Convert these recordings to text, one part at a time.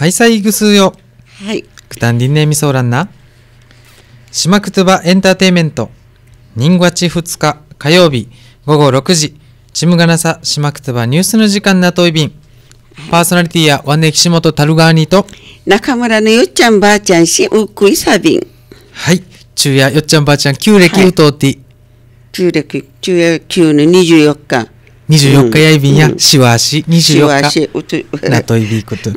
하이사이그스みそ이그단닌しまくつばエンターテイ터メント。人形ち2日火曜日午後6時ちむがなさしまくつばニュースの時間なといびんパーソナリティやワンネキシモトタルガーニと中村のよっちゃんばあちゃんしうっくいさびんはい昼夜よっちゃんばあちゃん旧暦うとうて、は旧暦昼夜9の24日24日やいびんや、しわし、24日、なといびいこと。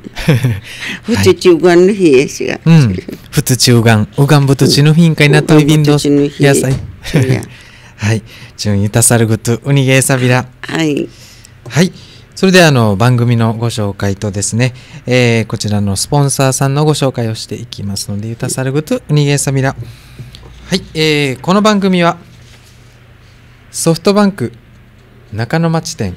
ふつちゅうがんの日えしが。うん。ふつちゅうがん、うがんぶとちの日んかいなといびんど、はい。じゅんゆたさるぐと、うにげえさびら。はい。はい。それではあの番組のご紹介とですね、えー、こちらのスポンサーさんのご紹介をしていきますので、ゆたさるぐと、うにげえさびら。はい、えー、この番組はソフトバンク中野町店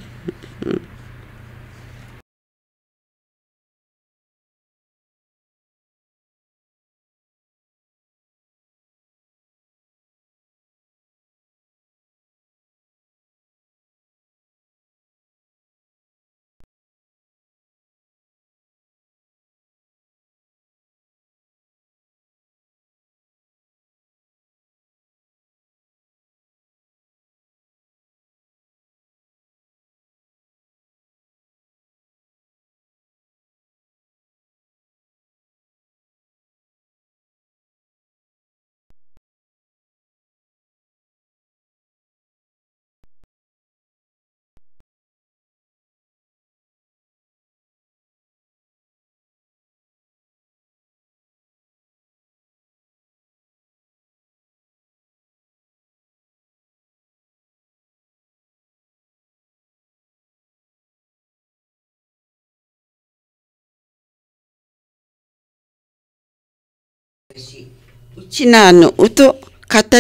うちなの音、語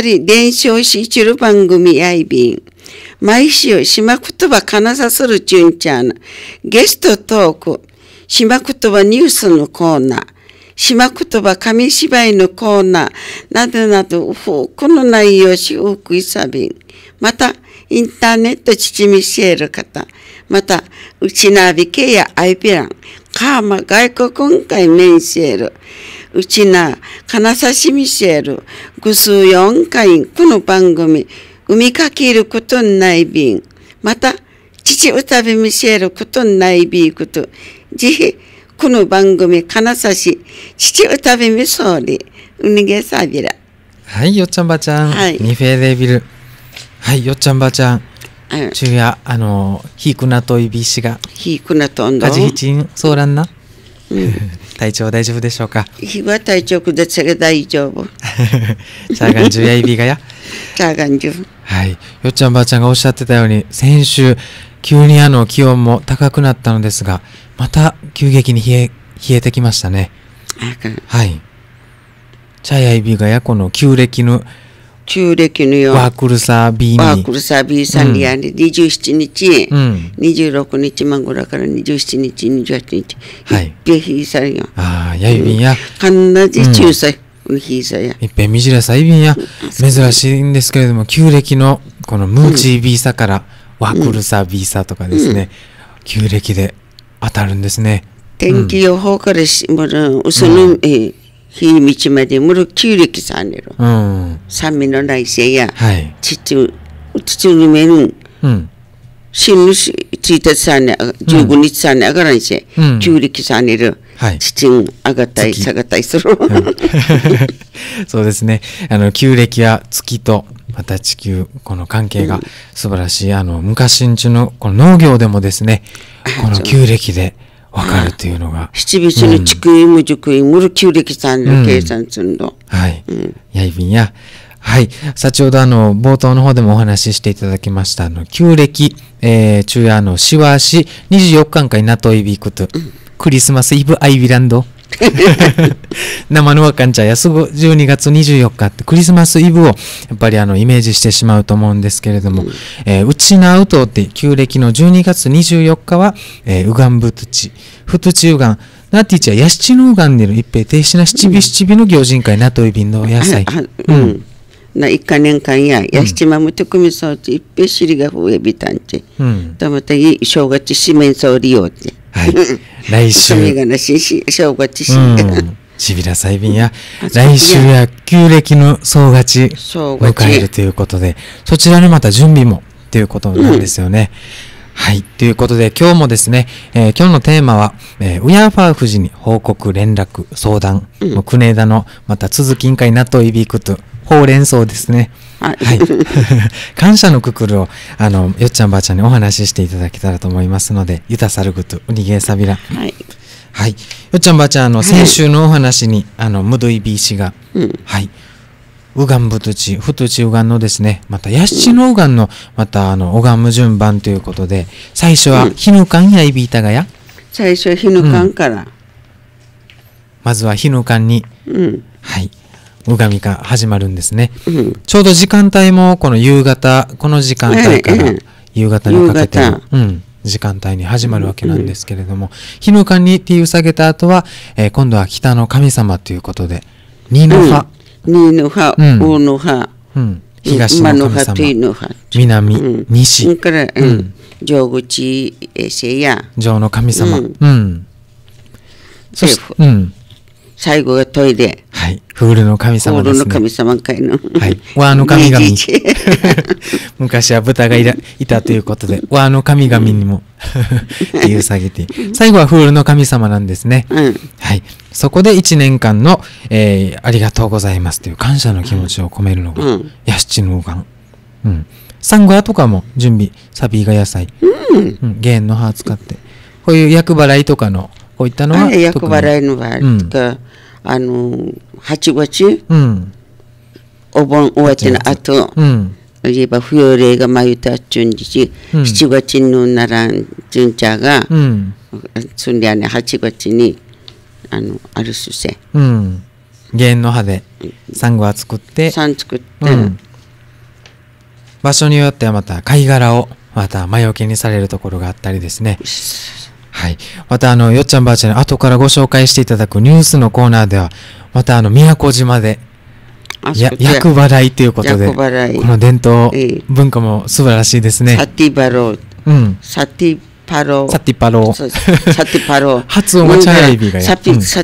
り伝承し一ちる番組やいびん。毎週島言葉ばなさするちゅんちゃん。ゲストトーク。島言葉ニュースのコーナー。島言葉紙芝居のコーナーなどなど、この内容し多くいさびん。また、インターネット父見しえる方、また、うちなびけやアイビラン、カーマ外国今回ンシェル。うちな、金指ミシェル、ぐすよんかいん、この番組、うみかけることないびん。また、父たびミシェルことんないびいこと、ぜひ、この番組、金指、父たびみそうり、うにげさびら。はい、よっちゃんばちゃん。はい。ニふェでびる。はい、よっちゃんばちゃん。昼夜、あの、ひいくなといびしが。ひいくなとんど。かじひちん、そうらんな。体調大丈夫でしょうか日は体調崩せが大丈夫 チャーガンジュやいびがやチャーガンジュはいよっちゃんばあちゃんがおっしゃってたように先週急にあの気温も高くなったのですがまた急激に冷え冷えてきましたねはいチャーやいビがやこの旧暦の旧暦のよワークルサー B にワークルサー B サンリアで二十七日、二十六日マンゴラから二十七日二十八日はいべひサリア。よああやいびんや必ず中歳ひいさやいっぺんみじらさいびんや珍しいんですけれども旧暦のこのムーチービーサからワクルサー B さとかですね旧暦で当たるんですね天気予報からしもうそのえー日道までむる旧暦さんねろ、うん、酸味のないせいや、はい、父父にめるん、うん、新日1日さんね15日さんね上がらんせ、うん、旧暦さんねろ、はい、父ん上がったり下がったりする、そうですねあの旧暦や月とまた地球この関係が素晴らしい、うん、あの昔んちのこの農業でもですねこの旧暦でわかるっていうのが。七日の地区いむ塾いむる旧暦さんの計算するの。はい。やいびんや。はい。先ほどあの、冒頭の方でもお話ししていただきました、あの、旧暦、えー、中夜のしわし、24日間かいなといびくと、クリスマスイブアイビランド。生のわんちゃんやすご12月24日ってクリスマスイブをやっぱりあのイメージしてしまうと思うんですけれども、うちなうとって旧暦の12月24日は、うがんぶつち、ふつちうがん、なっていちゃやしちのうがんでる一平定止な七尾七尾の行人会なといびんのお野菜。うん、うんな一か年間や、やしちまむとくみそうち、いっしりがふえびたんち、うん、とまたぎ正月しめんそうりようち。はい、来週。シビラ細便や、来週や旧暦の総勝ちを迎えるということで、そちらにまた準備もということなんですよね。うん、はい。ということで、今日もですね、えー、今日のテーマは、えー、ウヤファー夫人に報告、連絡、相談、うん、国枝の、また続き委員会納豆いびくと、ほうれん草ですね。はい、感謝のくくるをあのよっちゃんばあちゃんにお話ししていただけたらと思いますので「ゆたさるぐとうにげえさびら」はい、はい、よっちゃんばあちゃんあの、先週のお話にあのムドイビー氏が、うん、はいうがんぶとちふとちうがんのですねまたやしのうがんのまたあのおがんむ順番ということで最初はひぬかんやいびいたがや最初はひぬかんから、うん、まずはひぬかんに、うん、はいがみが始まるんですね、うん、ちょうど時間帯もこの夕方この時間帯から夕方にかけて、うん、時間帯に始まるわけなんですけれども、日の間に手を下げた後は、えー、今度は北の神様ということで二の葉、うん、の葉、うん、大の葉、うん、東の神様の葉南、うん、西、うん、から、うん、上口せや上の神様、うん、うん、そして、うん最後はトイレ。はい。フールの神様です、ね、フールの神様かいの。はい。和の神々。昔は豚がいらいたということで、和の神々にも理由下げて。最後はフールの神様なんですね。うん、はい。そこで1年間の、えー、ありがとうございますという感謝の気持ちを込めるのが、ヤシチのガン。うん。サンゴアとかも準備、サビがガ野菜。うん。うん、ゲーンの葉使って。こういう厄払いとかのこういったのは厄払いのは、うん、あの8月、うん、お盆終わっての後、うん、言えば不要例が眉たちゅんじし、うん、7月のならんじゅんちゃが、うん、そんであね8月にあのあるすせ、うん、の葉でサンゴは作ってサン作って、うん、場所によってはまた貝殻をまた魔除けにされるところがあったりですねはい。また、あの、よっちゃんばあちゃんに後からご紹介していただくニュースのコーナーでは、また、あの、宮古島で、や、役払いということで、この伝統、文化も素晴らしいですね。サティバロー。うん。サティサティパ바로사띠파로사띠파로하츠마차이サティサ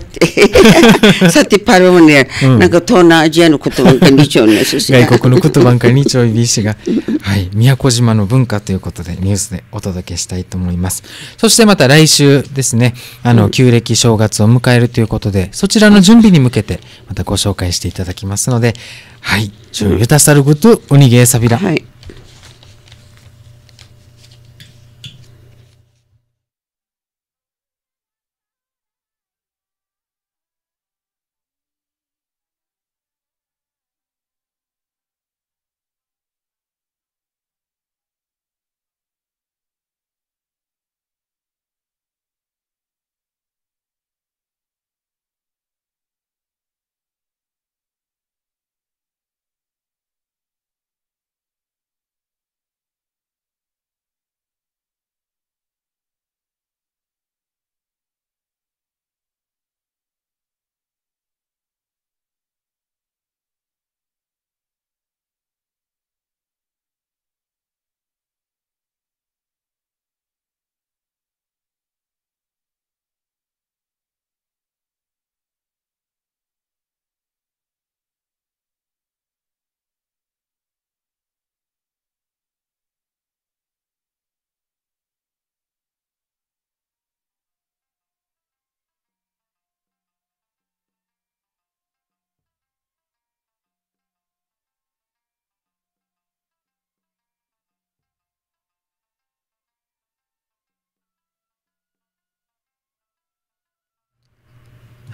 ティパロもねなんか東南アジアの言葉にちょいね外国の言葉がら日曜日 C がはい宮古島の文化ということでニュースでお届けしたいと思いますそしてまた来週ですねあの旧暦正月を迎えるということでそちらの準備に向けてまたご紹介していただきますのではい「ゆたさるぐとおにげえさびら」はい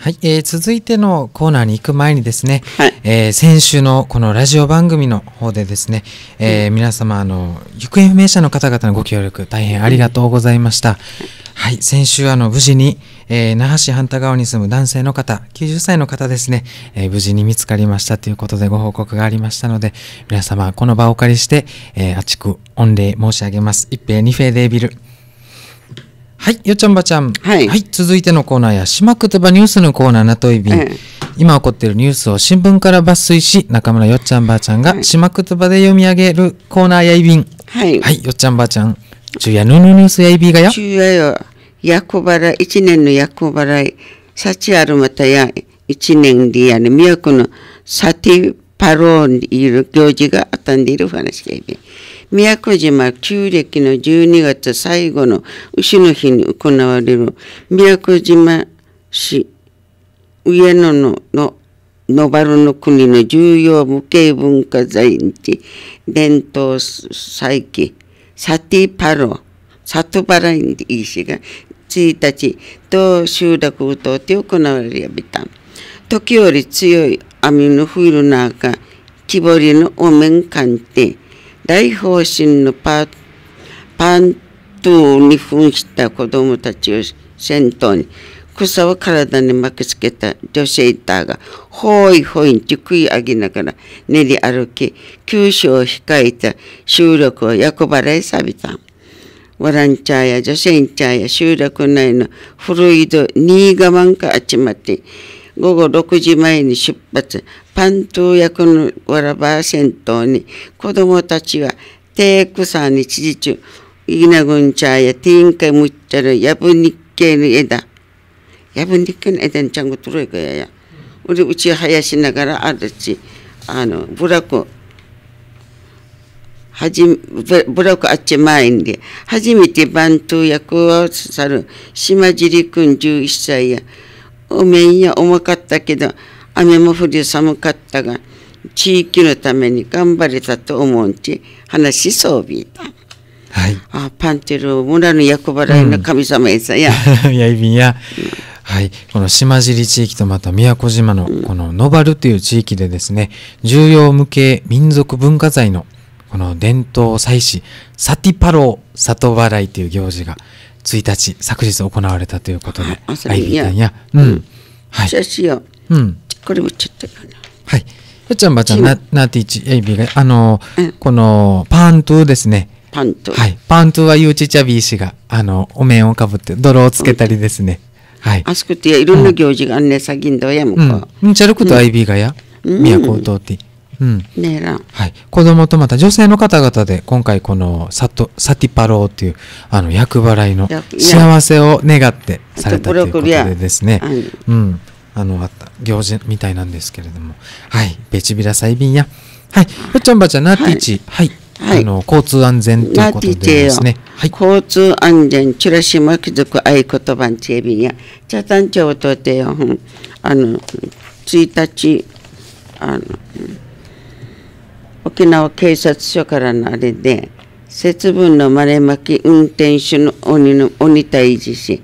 はい、えー、続いてのコーナーに行く前にですね、はい、えー、先週のこのラジオ番組の方でですね、えー、皆様あの行方不明者の方々のご協力大変ありがとうございました。はい、先週あの無事に、えー、那覇市半田川に住む男性の方、90歳の方ですね、えー、無事に見つかりましたということでご報告がありましたので、皆様この場をお借りして、えー、あちく御礼申し上げます。一平二平デービル。はい、よっちゃんばちゃん、はい、はい、続いてのコーナーやしまくてばニュースのコーナーなといび今起こっているニュースを新聞から抜粋し中村よっちゃんばあちゃんがしまくてばで読み上げるコーナーやいびん、はい、はい、よっちゃんばあちゃん昼夜のニュースやいびがよ昼夜よ役払い一年のやこばらいさちあるまたや一年でやね都のサティパローにいる行事があったんでいる話やいびん宮古島旧暦の12月最後の牛の日に行われる宮古島市上野のののバルの国の重要無形文化財地伝統祭記サティパロサトバライン医師が1日と集落を通って行われやびた時折強い網の冬の中木彫りのお面鑑定大方針のパパントゥーに扮した子供たちを先頭に草を体に巻きつけた女性たがほいほいに食い上げながら練り歩き九州を控えた集落を役払いさびた。ワランチャーや女性チャーや集落内の古い土新我慢が集まって午後6時前に出発、パントゥ役のわらば先頭に、子供たちは、テークサーに知事中、イナゴンチャーやティンカムッチャル、ヤブニッケの枝。ヤブニッケの枝にちゃんごとろいかやや。俺、うち生やしながらあるし、あの、ブラコ、はじブラコあっち前にで、初めて番頭役をさる島尻ん11歳や、おめんや重かったけど、雨も降り寒かったが、地域のために頑張れたと思うんち、話そうびた。はい。あ、パンテル、村の役払いの神様やさや。うん、やいびんや。はい、この島尻地域とまた宮古島のこの野原という地域でですね、重要無形民族文化財のこの伝統祭祀、サティパロー里払いという行事が1日昨日行われたということでアイビータンやうん、はい、そうしよう、うん、これもちょっとはいよちゃんばちゃんなないイビーがあの、このパントゥですねパントゥはいパントゥはユーチチャビー氏があのお面をかぶって泥をつけたりですね、はい。あそこっていろんな行事があんね、さぎんどやもうん、ちゃることアイビーがや、都を通って。うんはい、子供とまた女性の方々で今回このサトサティパローというあの厄払いの幸せを願ってされたということでですね、うん、あのあった行事みたいなんですけれどもはいベチビラサイビンやはいふっちゃんばちゃんナティチはい、はい、あの交通安全ということでですね、はい、交通安全チラシも気づく合言葉んちえびんやチャタンチョウとてよあの1日あの沖縄警察署からのあれで節分の丸巻き運転手の鬼の鬼退治し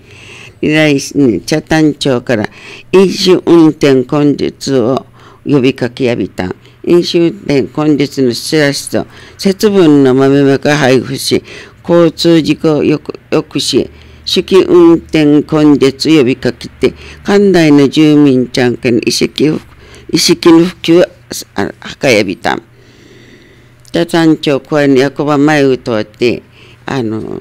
依頼に茶谷町から飲酒運転根絶を呼びかけやびた飲酒運転根絶の知らしと節分の豆まき配布し交通事故を抑止式運転根絶呼びかけて関内の住民ちゃんか識意識の普及をはかやびた。北山町公園の役場前を通ってあの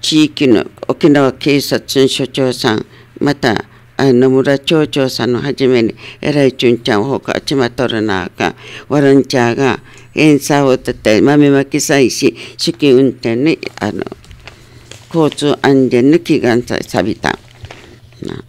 地域の沖縄警察の署長さんまた野村町長さんのはじめにえらいちゅんちゃんほかちまっとるなあかボランチャーが演奏を立て豆まき祭し手記運転にあの交通安全の祈願さびた。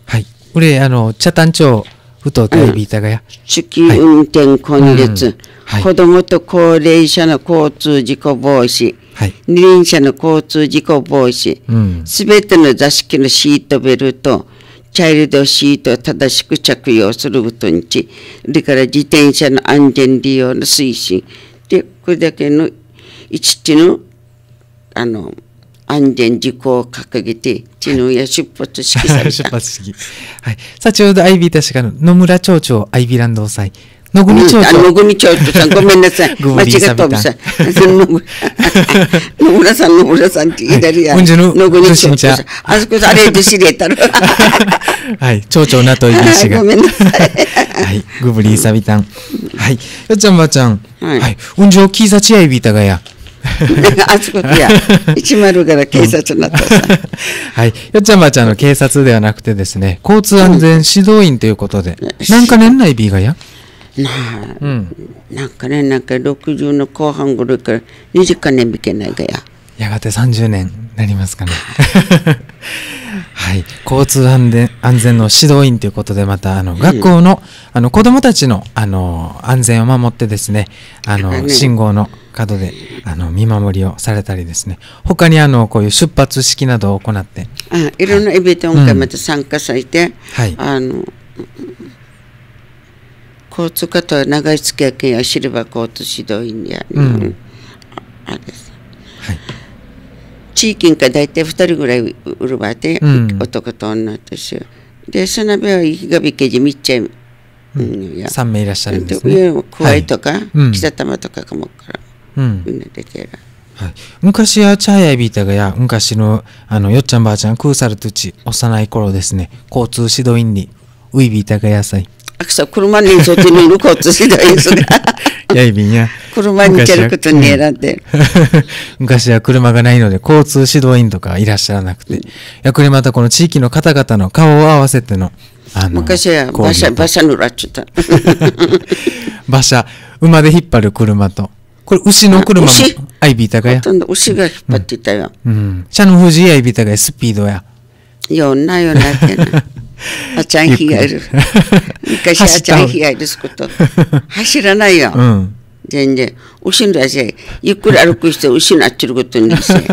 はいこれあの北谷町不当タイビがや。地運転根列、はいうんはい、子どもと高齢者の交通事故防止、はい、二輪車の交通事故防止、す、う、べ、ん、ての座敷のシートベルト、チャイルドシートを正しく着用することにち、それから自転車の安全利用の推進、で、これだけの一致の、あの、安全事項を掲げて、出発式された。出発式。はい。さあ、ちょうど IB 確かが野村町長ビーランド祭。野組町長、うん。野組町長さん、ごめんなさい。間違ったおさん。野村さん、野村さんってや。はい、野組町長さん。あそこさ、あれれたはい、町長なといしが。ごめんなさい。はい、グブリーサビタン。はい、よっちゃんばあちゃん。はい、ういがや。あそこや一丸から警察になったさ、はい、よっちゃんばあちゃんの警察ではなくてですね交通安全指導員ということで、うん、なんか年内 B がやなあ、うん、なんかねなんか60の後半ぐらいから20か年引けないがややがて30年なりますかね はい、交通安全安全の指導員ということでまたあの学校の,、あの子どもたちのあの安全を守ってですねあの信号の角であの見守りをされたりですね他にあのこういう出発式などを行ってあいろんなイベントにまた参加されて、はい、あの交通課とは長い付き合い県やシルバー交通指導員や、うん、あれです、はい、地域か大体2人ぐらい売る場で、うん、男と女としでその部は日賀美家で見ちゃうん、3名いらっしゃるんですね。上は桑井とか、はい、北玉とかかもから。うん、出てる。はい、昔はチャイアビータがや昔のあのよっちゃんばあちゃんクーサルトチ幼い頃ですね交通指導員にウイビータがやさいあくさ車にそっちにいる交通指導員するやいびんや車に行けることに選んで昔は車がないので交通指導員とかいらっしゃらなくて、うん、れまたこの地域の方々の顔を合わせてのあの昔は馬車馬車乗らっちゃった馬車馬で引っ張る車とこれ牛の車も相ビータがや。ほとんど牛が引っ張ってたよ。うん。うん、車の富士相ビータがスピードや。よんなよなってな。あちゃんひがいる。昔あちゃんひがいるすこと。走らないよ。うん。全然。牛の足、ゆっくり歩く人、牛になっちることにして。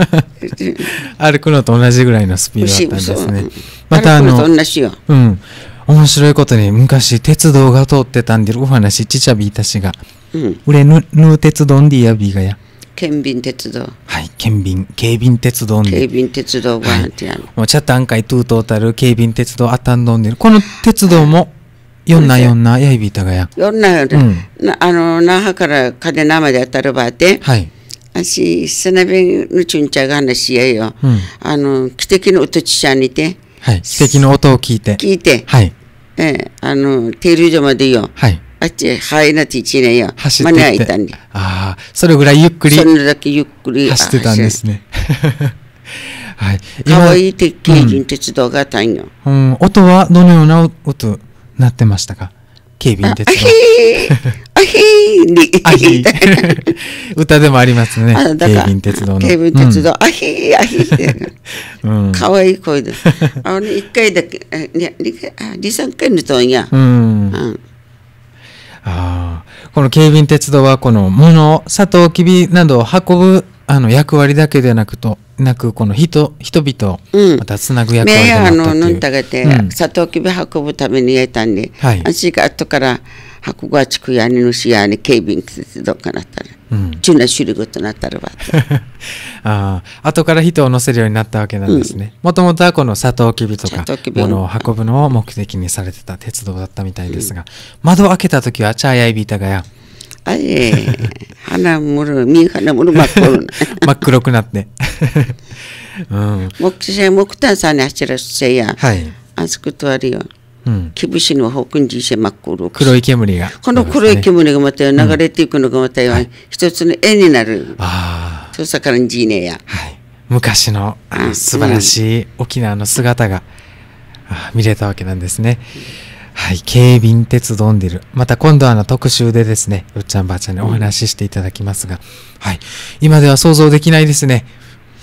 歩くのと同じぐらいのスピードだったんですね。またあの。同じよ。うん。面白いことに昔鉄道が通ってたんでるお話ちちゃびいたしが、うん、俺ぬぬ鉄道んでやびがや県ん鉄道はい県ん警備鉄道に警備鉄道がんってやん、はい、もうちゃったんかいトゥートータル警備鉄道あたんどんでるこの鉄道も、よんなよんなやいびたがや。よんなよんな。あの、那覇から金名まであたるばって。はい。あし、せなべぬちゅんちゃが話しやよ。うん、あの、汽笛の音ちちゃにて。はい。汽笛の音を聞いて。聞いて。はい。ええ、あの、停留所までよ。はい。あっち入らなて1年よ。走って間に合いたんで。ああ、それぐらいゆっくり。それだけゆっくり走ってたんですね。はい。かわいい鉄筋鉄道があったんうん。音はどのような音になってましたか警備員鉄の。あひーに。あひー。歌でもありますね。警備鉄道の。警備員鉄道、うん、あひー、あひーって。かわいい声で。あの、一回だけ、二、二、三回のとんや。うん。ああ、この警備員鉄道はこの物、サトウキビなどを運ぶあの役割だけでなくとなくこの人人々をまたつなぐ役割だったという、ん、メんたがて、うん、サトウキビ運ぶためにやったんで、はい、私が後から箱が地区やにのしやに警備員どっかなったら、うん、中な種類ごとなったらば ああ、後から人を乗せるようになったわけなんですねもともとはこのサトウキビとかものを運ぶのを目的にされてた鉄道だったみたいですが、うん、窓を開けた時はチャーヤイビータガや아예하나물을미하나물을막厳しいの真っ黒黒い煙がこの黒い煙がまた流れていくのがまた、うん、一つの絵になるああそうさからんじいねや、はい、昔の素晴らしい沖縄の姿が、うん、見れたわけなんですね、うんはい、警備鉄道んでる。また今度はあの特集でですね、うっちゃんばあちゃんにお話ししていただきますが、はい、今では想像できないですね。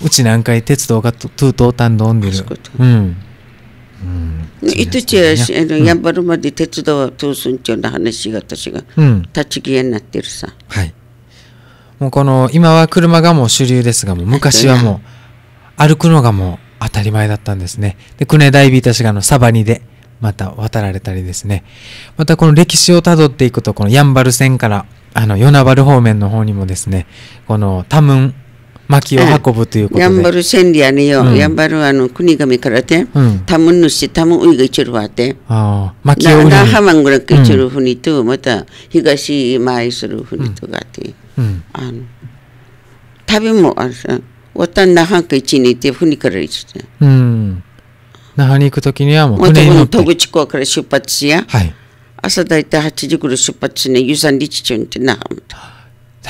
うち南海鉄道がトゥートータンドんでる。うん。うん、いつちや、あの、やんばるまで鉄道を通すんちゅうな話が私が、うん、立ち消えになってるさ。はい。もうこの、今は車がもう主流ですが、もう昔はもう、歩くのがもう当たり前だったんですね。で、国枝いびたちがの、サバニで、また渡られたりですねまたこの歴史をたどっていくとこのやんばる線からあの与那原方面の方にもですねこの多聞薪を運ぶということで、うん、やんばる千里やねよ、うん、やんばるあの国神からて、多聞主多聞ういが一ちあってああ薪を運ぶ。に那覇湾ぐらいいふにと、また東前するふにとがて、うん、あの旅もあるさわた那覇か一にいてふにから一ちうん那覇に行く時にはもう船に乗って戸口港から出発や、はい、朝8時ぐら出発ね湯山立中って那覇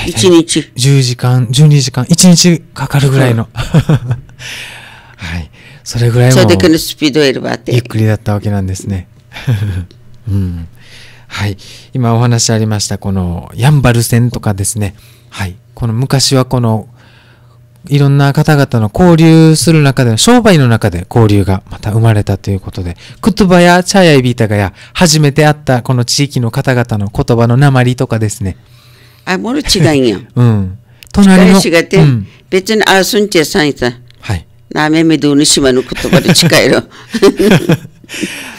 一1日10時間12時間1日かかるぐらいの、はい、それぐらいもそれのスピードエルバーってゆっくりだったわけなんですね、うん、はい今お話ありましたこのやんばる線とかですねはいこの昔はこのいろんな方々の交流する中で、商売の中で交流がまた生まれたということで、クトバやチャヤイビータガや、初めて会ったこの地域の方々の言葉の鉛とかですね。あ、もろ違いんよ。うん。隣の。しがて、うん、別にあすんちゃさんいた。はい。なめめどにしまの言葉で近いろ。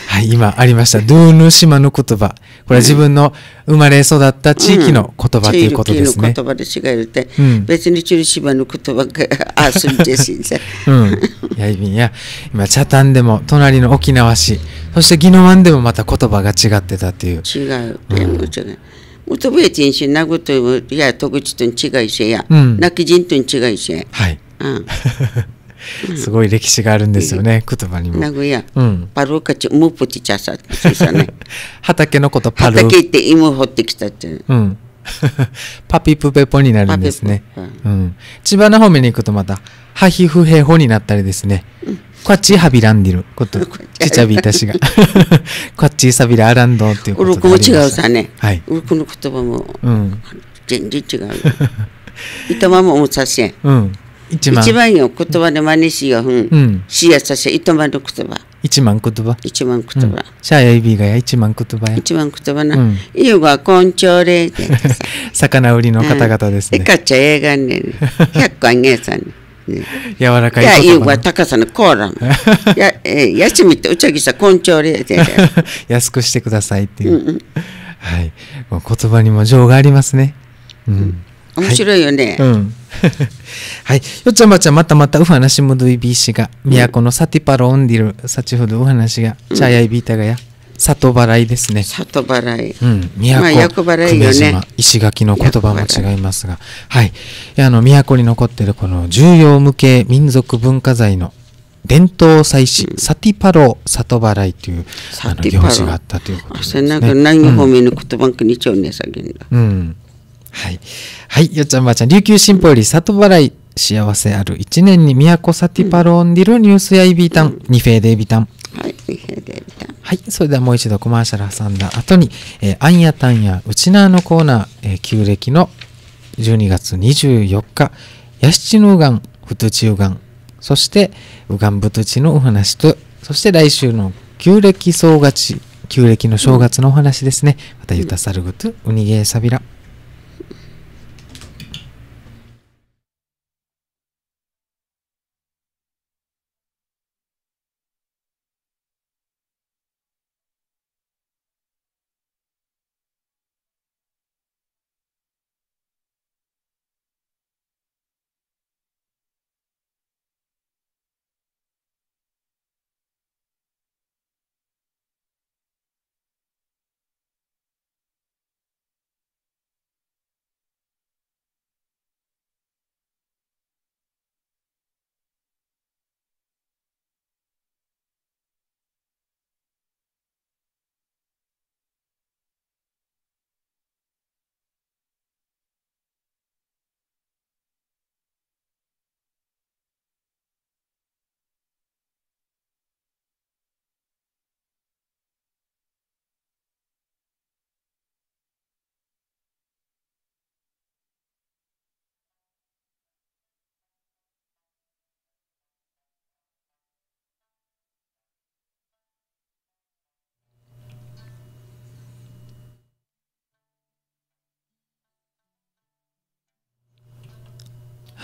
はい、今ありました。ドゥーヌ島の言葉。これは自分の生まれ育った地域の言葉ということですね。地域の言葉で違えるて、うん、別に中島の言葉が、あ、するですんせ。うん。やいびんや、今、北谷でも、隣の沖縄市、そして宜野湾でもまた言葉が違ってたっていう。違う。うん、違う。うとぶえてんし、なぐとや、とぐちとん違いせや、うん、なきじんとん違いせ。はい。うん。すごい歴史があるんですよね、言葉にも。名古屋、うん、パルーカチムプチチャサってね。畑のことパルー畑って芋掘ってきたって。うん。パピプペポになるんですね。うん。千葉の方面に行くとまた、ハヒフヘホになったりですね。こっちはびらんでること、ちちゃびたしが。こっちサびらあらんドっていうことで。ウルクも違うさね。はい。うの言葉も、うん、全然違う。いたまもおもさしん。うん。一万。1万よ、言葉で真似しよう。うん。しやさし、いとまの言葉。一万言葉。1万言葉。シャイやいがや1万言葉や。1万言葉な。いいわ、根性で。魚売りの方々ですね。えかっちゃええがねん。100個あげさらかい言葉。いや、いい高さのコーラン。や、え、休みってうちゃぎさ、根性で。安くしてくださいっていう。はい。言葉にも情がありますね。うん面白いよね、はい、うん はい。よっちゃんばちゃん、またまた、うはなしむどいびしが、都のサティパロンディル、先ほどお話が、ちゃやいびいたがや、里払いですね。里払い。うん。都、まあ、払いよね。石垣の言葉も違いますが、はい。あの、都に残ってるこの重要無形民族文化財の伝統祭祀、うん、サティパロ里払いというあの行事があったということですね。それなんか何方面の言葉かにちょうねさげんだ。うん、うんはい。はい。よっちゃんばあちゃん、琉球新報より里払い、幸せある一年に都サティパロンディルニュースやイビータン、ん、ニフェーデイビタン。はい、ニフェーデイビタン。はい。それではもう一度コマーシャル挟んだ後に、えー、あんやたんやうちなーのコーナー、えー、旧暦の12月24日、ヤシチのうがん、ふとちうがん、そして、うがんぶとちのお話と、そして来週の旧暦総勝ち、旧暦の正月のお話ですね。またゆたさるぐと、うにげえさびら。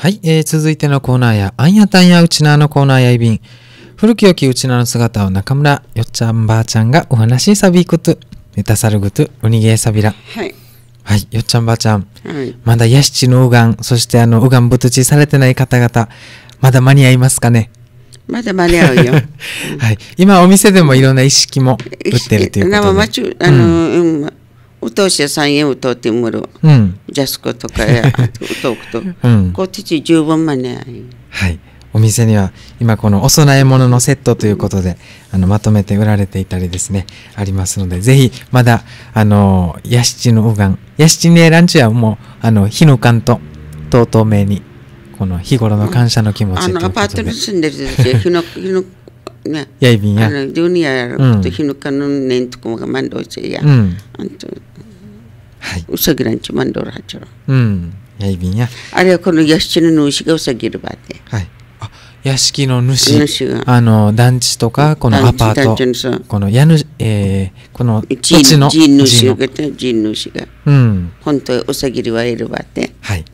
はい、えー、続いてのコーナーや、あんやたんやうちなのコーナーやいびん。古き良きうちなの姿を中村よっちゃんばあちゃんがお話しさびくと、ネタさるぐと、おにげさびら。はい。はい、よっちゃんばあちゃん。はい、まだヤシチのうがん、そしてあの、うがんぶとちされてない方々、まだ間に合いますかねまだ間に合うよ。はい。今お店でもいろんな意識も売ってるということで。生待あの、うん、うん歌うし3円歌うてもる、うん、ジャスコとかや歌 うと、うん、こう父十分まねはいお店には今このお供え物のセットということであのまとめて売られていたりですねありますのでぜひまだあの屋敷のうがんヤシチランチはもうあの日の缶ととうとうめにこの日頃の感謝の気持ちということで、うん、あのアパートに住んでる時日の日の nga yaibinya ala dunia to hinu kanun nen to kuma mando ce ya anto hai usagiran ci mando rajiro yaibinya ala kono yashchinu no ushi ga usagiru batte hai 屋敷の主あの団地とかこのアパートこの家主、えー、この土地の人主が人主が、うん、本当おさぎりはいるわってはい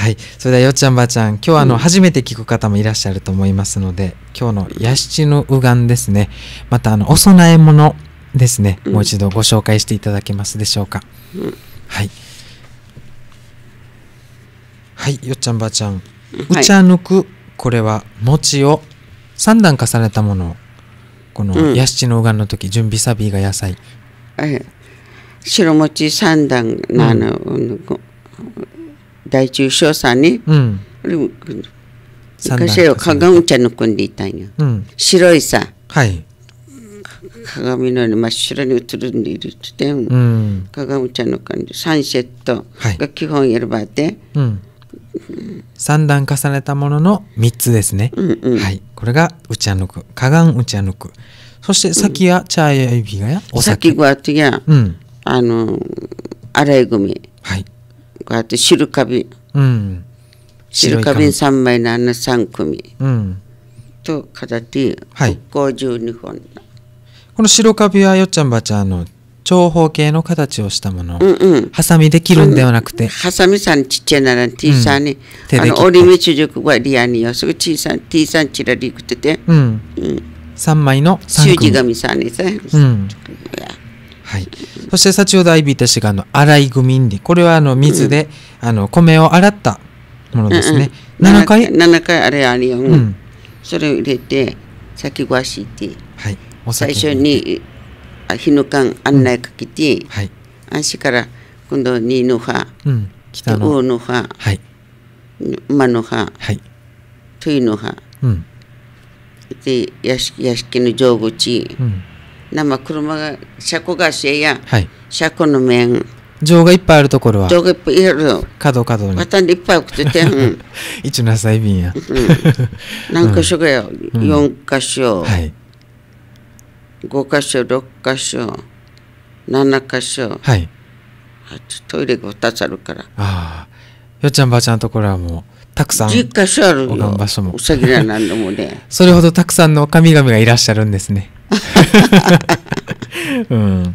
はいそれではよっちゃんばあちゃん今日はあの、うん、初めて聞く方もいらっしゃると思いますので今日の「ヤシチの右岸」ですねまたあのお供え物ですね、うん、もう一度ご紹介していただけますでしょうか、うん、はいはいよっちゃんばあちゃん「うちゃぬく」これは餅を3段重ねたものをこのヤシチの右岸の時準備サビが野菜、はい白餅3段のあの、うん、大中小さんに、うん、昔は鏡茶の組んでいたんよ、うん、白いさ、はい、鏡のように真っ白に映るんでいるって、うん、鏡茶の組んでサンセットが基本やるばで、うん、3段重ねたものの3つですね、うんうん、はい、これがうちゃぬく鏡うちゃぬくそして先は茶や指がやお酒先はあとや、うん、あの洗い組はいこうやって汁カビ、うん、汁カビ3枚の穴3組、と片手52本、はい、この白カビはよっちゃんばちゃんの長方形の形をしたもの、うんうハサミできるんではなくて、うん、ハサミさんちっちゃなら T さんに、うん、あの折り目中熟はリアによすぐ T さん T さんちらりくてて、うんうん、3枚の3組習字紙さんにさ、うんはい、そして先ほどいびたしがあの洗い組んでこれはあの水で、うん、あの米を洗ったものですね、うんうん、7回 ,7 回あれあれよ、うん、それを入れて先ごわして、はい、お最初に日の間案内かけて、うんはい、あしから今度二の葉、うん、北の王の葉、はい、馬の葉、はい、トイの葉、うん、で屋敷屋敷の上口、うん生車が車庫貸しや、はい、車庫の面情がいっぱいあるところは情がいっぱいある角角にまたいっぱい送ってて、ん、一の朝便や、うん、何箇所かよ、うん、4箇所、はい、5箇所6箇所7箇所はいあトイレが2つあるからああよっちゃんばあちゃんのところはもうたくさん10箇所あるよ場所もうさぎらなでもねそれほどたくさんの神々がいらっしゃるんですねうん。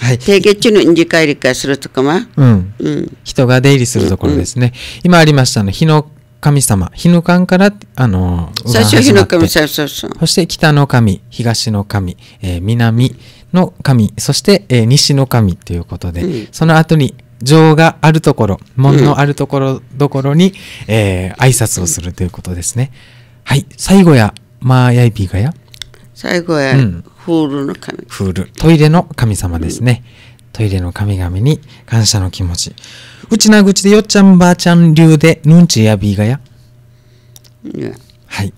はい、定月中の二次会理解するとかは、うん、うん、人が出入りするところですね、うんうん、今ありましたの日の神様日の神からあの最初日の神そうそうそうそして北の神東の神、えー、南の神そして、えー、西の神ということで、うん、その後に情があるところ門のあるところどころに、うん、えー、挨拶をするということですね、はい最後やまあやいびがや最後は、うん、フールの神フールトイレの神様ですね、うん、トイレの神々に感謝の気持ちうちなぐちでよっちゃんばあちゃん流でぬんちやびがやはい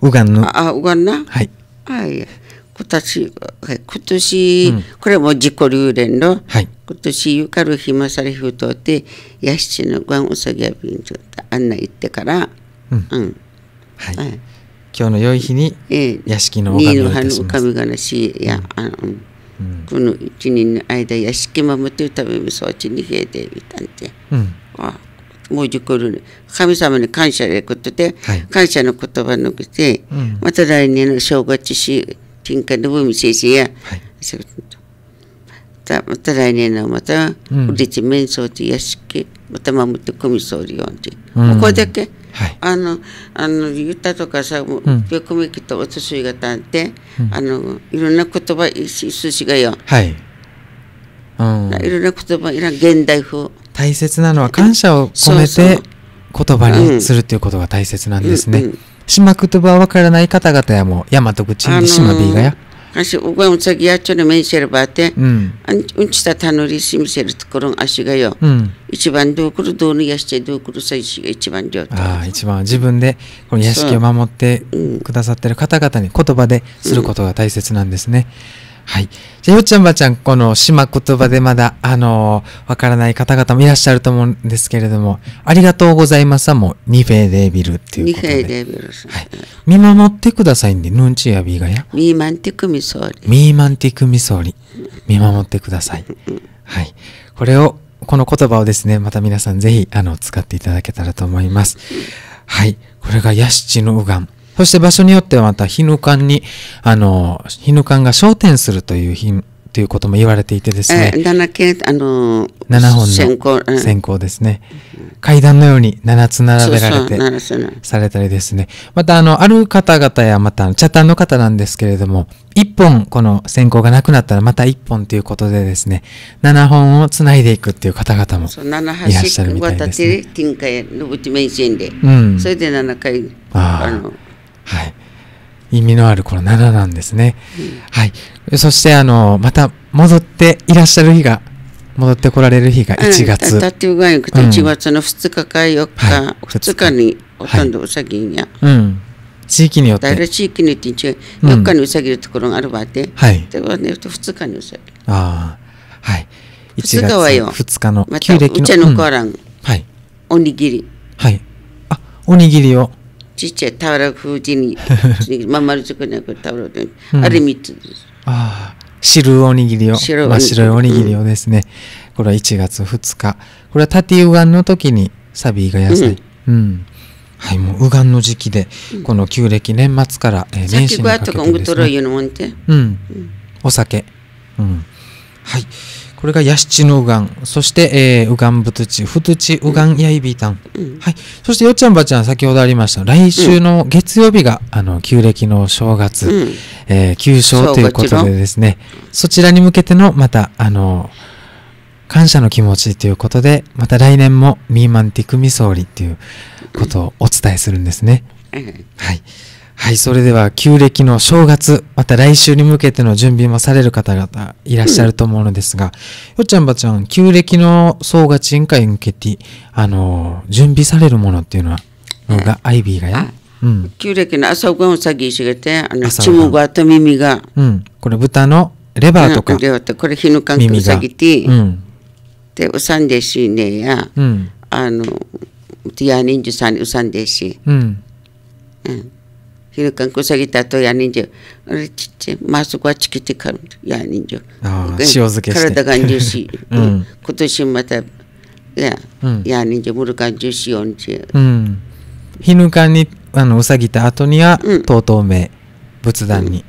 うがんぬあうがんなはいはい今年、今年、うん、これも自己流連の、はい、今年ゆかるひまさりふとってやしちのごんうさぎやびんちょっと案内行ってから、うん、うん、はい、はい今日の良い日に屋敷の神をいたします。神がしや、あの、うん、この一年の間屋敷守ってるためにそっちに家でいたんで、うん、もうじくる神様に感謝のことで、はい、感謝の言葉のくて、うん、また来年の正月し天下の海先生や、はい、たまた来年のまた、うん、立面相と屋敷また守って組みそうるように、うん、もこだけ。はい、あのあの言ったとかさ、うん、よく見きとお年寄りがたんて、うん、あのいろんな言葉寿司がよ、はいうん、いろんな言葉いらん現代風大切なのは感謝を込めて言葉にするっていうことが大切なんですね、うんうん、島言葉わからない方々やも大和口に島 B がや、あのー한시우광우착야초는맨시를봤대안운치다타노리심세를그런아시가요이치반도그루도는야시제도그루서이시가이치반죠아이치반自分でこの屋敷を守ってくださってる方々に言葉ですることが大切なんですね、うんはい。じゃあ、よっちゃんばちゃん、この島言葉でまだ、あのー、わからない方々もいらっしゃると思うんですけれども、ありがとうございますさもう、ニフェーデービルっていうことで。ニフェーデービル。はい。見守ってくださいんで、ヌンチやビーガや。ミーマンティクミソーリ。ミーマンティクミソーリ。見守ってください。はい。これを、この言葉をですね、また皆さんぜひ、あの、使っていただけたらと思います。はい。これがヤシチのウガン。そして場所によってはまた、ヒヌカンに、あの、ヒヌカンが焦点するという日、ということも言われていてですね。えー、7, あのー、本の先行ですね、階段のように7つ並べられてそうそうされたりですね。またあの、ある方々やまた、茶ンの方なんですけれども、1本この先行がなくなったらまた1本ということでですね、7本をつないでいくっていう方々もいらっしゃるみたいですね。うん。それで回。ああ。あはい、意味のあるこの7なんですね、はい、そしてあのまた戻っていらっしゃる日が戻ってこられる日が1月、はと1月の2日か4日、うんはい、2日にほとんどうさぎんや、はい、うん地域によって。地域によって違う。4日にうさぎるところがあるわはい。では2日にうさぎ。ああ。はい。1月はよ。2日の。うちのコーラン。はい。おにぎり。はい。あ、おにぎりを。ちっちゃい俵風地に まん丸作りなく俵で、うん、あれ3つです。ああ汁おにぎりを真っ白いおにぎりをですね、うん、これは1月2日これはタティウガンの時にサビが野菜、うん、うん、はいもうウガンの時期で、この旧暦年末から、えー、年始にかけてですねうん、お酒うんこれがヤシチのウガン、そして、えー、ウガンブトチ、フトチ、ウガンヤイビタン。うん、はい。そして、よっちゃんばちゃん、先ほどありました、来週の月曜日が、うん、あの、旧暦の正月、うん、えー、旧正ということでですね、そちらに向けての、また、あの、感謝の気持ちということで、また来年もミーマンティクミソーリっていうことをお伝えするんですね。はい。はい、それでは旧暦の正月、また来週に向けての準備もされる方々いらっしゃると思うのですが、よっちゃんばちゃん、旧暦の総合賃会に向けて、あの、準備されるものっていうのは、のが、アイビーがや。うん、旧暦の朝ごはんを詐欺しげて、あの、チムゴと耳が。うん、これ豚のレバーとか。レバーとこれ火の関係を詐欺て、うん、で、おさんでしねや、うん、あの、ティアニンジュさんにおさんでし、うん、うん Hirukan ku sagi tato yaninjo. Ore chiche masuku achikite あのうさぎた後にはとうとうめ仏壇に、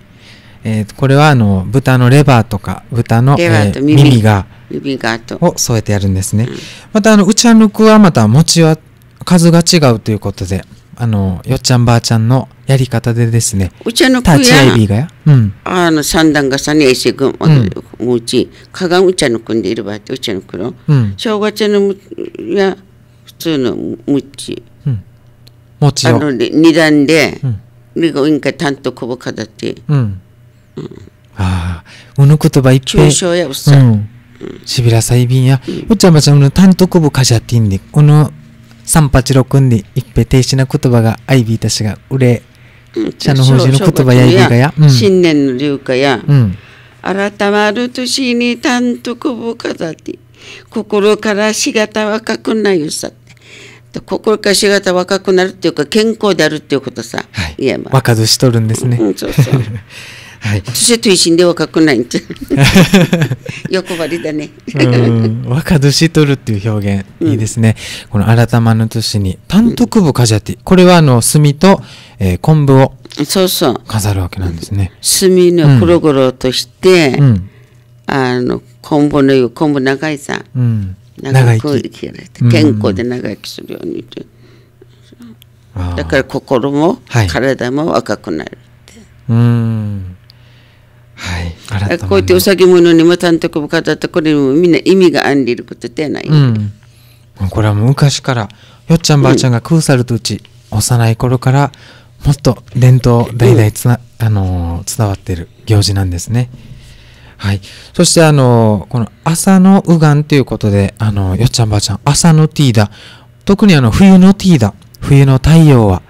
えー、これはあの豚のレバーとか豚の、えー、耳が耳がを添えてやるんですね、またあのうちゃぬくはまた餅は数が違うということであの、よっちゃんばあちゃんのやり方でですね、うちの立ち合い日がや、うん、あの三段重ね、衛星群、うん、うち、かがんうちゃのくんでいればって、うちのくの、うん、正月のむや、普通のむち、うん、もちあの二段で、リゴインカ担当こぼかだって、うん、うん、ああ、おの言葉いっぺん、中小やうっさ、うん、しびらさいびんや、うっちゃんばあちゃんの担当こぼかじゃっていいんで、この三八六に一平停止な言葉がアイビーたちが売れ、茶の法事の言葉やいびがや、うん、新年の流化や、うん、改まる年に単独ぼかざって心からしがた若くなゆさって心からしがた若くなるっていうか健康であるっていうことさ、はい、いやまあ、若ずしとるんですね、うん、そうそう そして推進で若くないんち 欲張りだね若年取るっていう表現、うん、いいですねこの改まぬ年に単独部かじゃて、うん、これはあの炭と、えー、昆布をそうそう飾るわけなんですね炭の黒々として、うん、あの昆布の湯昆布長いさ、うん、長く生きられて健康で長生きするようにうだから心も体も若くなるって、うんはい、こうやってお酒も飲にもたんとこも飾ったこれもみんな意味があんでいることではない、うん、これはもう昔からよっちゃんばあちゃんが食うさるとうち、うん、幼い頃からもっと伝統代々つな、うん、あのー、伝わってる行事なんですね。はい、そしてあのー、この朝の右岸ということであのー、よっちゃんばあちゃん朝のティーだ特にあの冬のティーだ冬の太陽は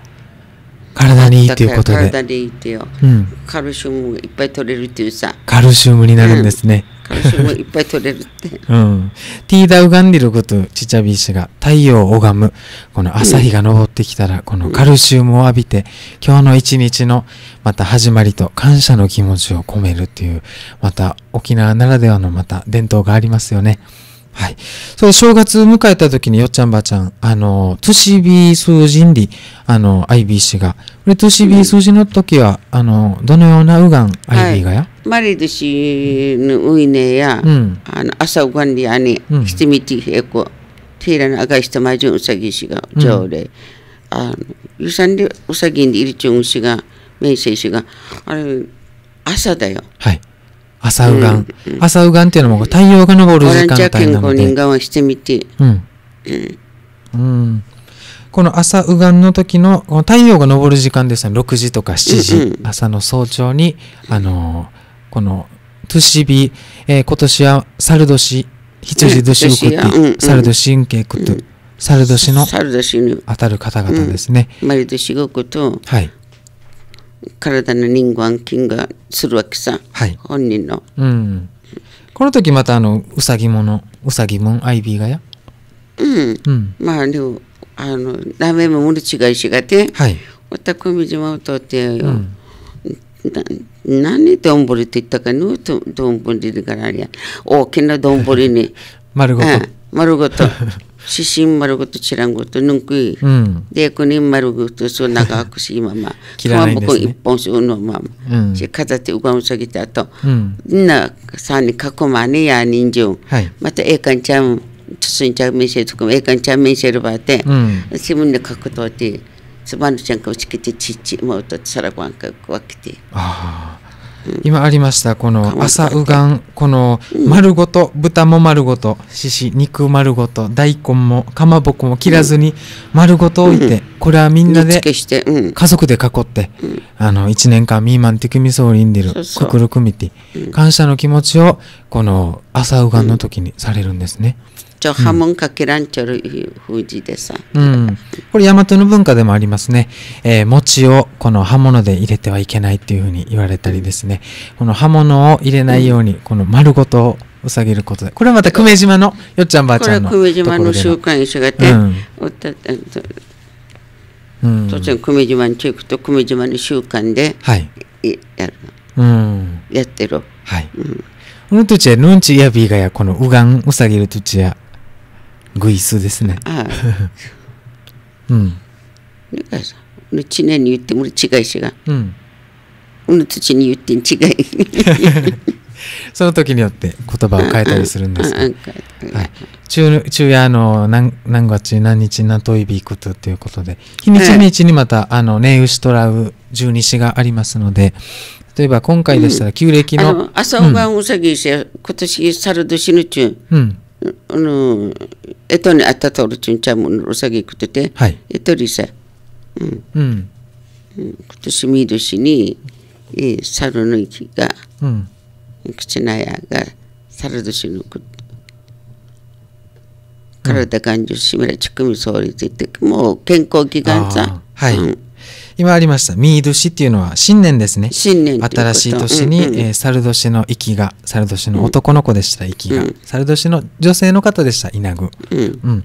体にいいっていうことで体にいいってよ、うん、カルシウムいっぱい取れるっていうさカルシウムになるんですね、うん、カルシウムいっぱい取れるって うんティーダウガンディルことチチャビーしが太陽を拝むこの朝日が昇ってきたら、このカルシウムを浴びて今日の一日のまた始まりと感謝の気持ちを込めるっていうまた沖縄ならではのまた伝統がありますよね、はい。それ正月迎えた時によっちゃんばあちゃん、あの、都年日数字に、あの、IBC が。これ都年日数字の時は、あの、どのようなうがん、IB がや、はい、マリドシのういねや、うん、あの、朝うがんりやに、してみてえこ、ティーラの赤い人まじゅんうさぎしが、じゃおれ、あの、ゆさんでうさぎんでいるちゅうんしが、めいせいしが、あれ、朝だよ。はい。朝右岸、うんうん、朝うがんっていうのも太陽が昇る時間帯なので。オラしてみて。うん。うん。この朝うがんの時のこの太陽が昇る時間ですね、6時とか7時、うんうん、朝の早朝に、あのー、この、トゥシビ、えー、今年は猿年、羊年を食って、猿年んけくと、猿年の当たる方々ですね。丸年ごくと、はい。体の人間菌がするわけさ、はい、本人の、うん、この時またあのうさぎものうさぎもんアイビーがやうん、うん、まあでもあのダメも無理違いしがて、はい、おたくみじまをとってよ、うん、何どんぶりって言ったかぬどんぶりでからありゃ大きなどんぶりに 丸ごと、うん、丸ごと シ出身丸ごと知らんごとぬんくい、うん、で国人丸ごとそう長くし今まま切らないんですね一本するのまま、うん、し飾ってうがむさぎたと、うん、みんなさんに囲まねや人情、はい、またええかんちゃんつすんちゃん見せるとかもええかんちゃん見せるばって、うん、自分で書くとってすばぬちゃんかをつけてちっちもうとさらごわんかくわけてああ今ありましたこの朝うがんこの丸ごと、豚も丸ごと獅子肉丸ごと大根もかまぼこも切らずに丸ごと置いて、これはみんなで家族で囲って、あの1年間ミーマンテクミソーリンデルククルクミティ感謝の気持ちをこの朝うがんの時にされるんですね。うんちょ波紋かけらんちょるいう風じでさ、うん、これ大和の文化でもありますね、えー、餅をこの刃物で入れてはいけないっていうふうに言われたりですねこの刃物を入れないようにこの丸ごとをさげることでこれはまた久米島のよっちゃんばあちゃんのこれは久米島の習慣にしって、うん、おたうん、然久米島に行くと久米島の習慣で、はい、やうん、やってるはい、うん、この土地はぬんちやんうやこのうがんうさぎる土地やグイスですね。うん。だから知念に言っても違い違う。うん。の土に言って違い。その時によって言葉を変えたりするんですけど、はい、中中夜の何何月何日何といびいことということで日にち日ににまた、あのね牛とらう十二支がありますので例えば今回でしたら旧暦の,、うん、の朝晩うさぎして、今年猿年のう。うん、のとにあったとおるちんちゃんもうさぎくてて、はい、エトリさ、うんうん、今年みどしに、えー、猿の息が、うん、口なやが猿年のく体がんじゅうしみらちくみそうりついてもう健康祈願さ。はい、うん今ありました、ミードシっていうのは新年ですね。新年新しい年に、うんうん、えー、猿年の息が、猿年の男の子でした、息が。うん、猿年の女性の方でした、稲具。うん、うん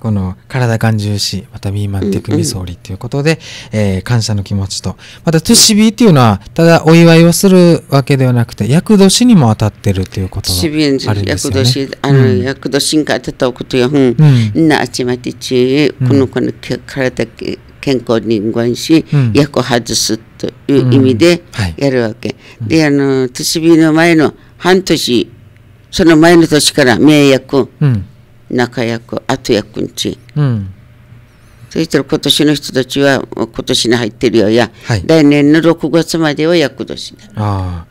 この体感重視、またミーマンテクミソーリということで、うんうん、えー、感謝の気持ちと、またトゥシビーっていうのは、ただお祝いをするわけではなくて、厄年にも当たってるということがあるんですよね。厄年、あの、厄、うん、年がたたことや、うん、なあちまてち、この子の体、健康にごんし、うん、役外すという意味でやるわけ、うんはい、であの年日の前の半年その前の年から名役、うん、中役後役んち、うん、そしたら今年の人たちは今年に入ってるよや、はい、来年の6月までは役年だあ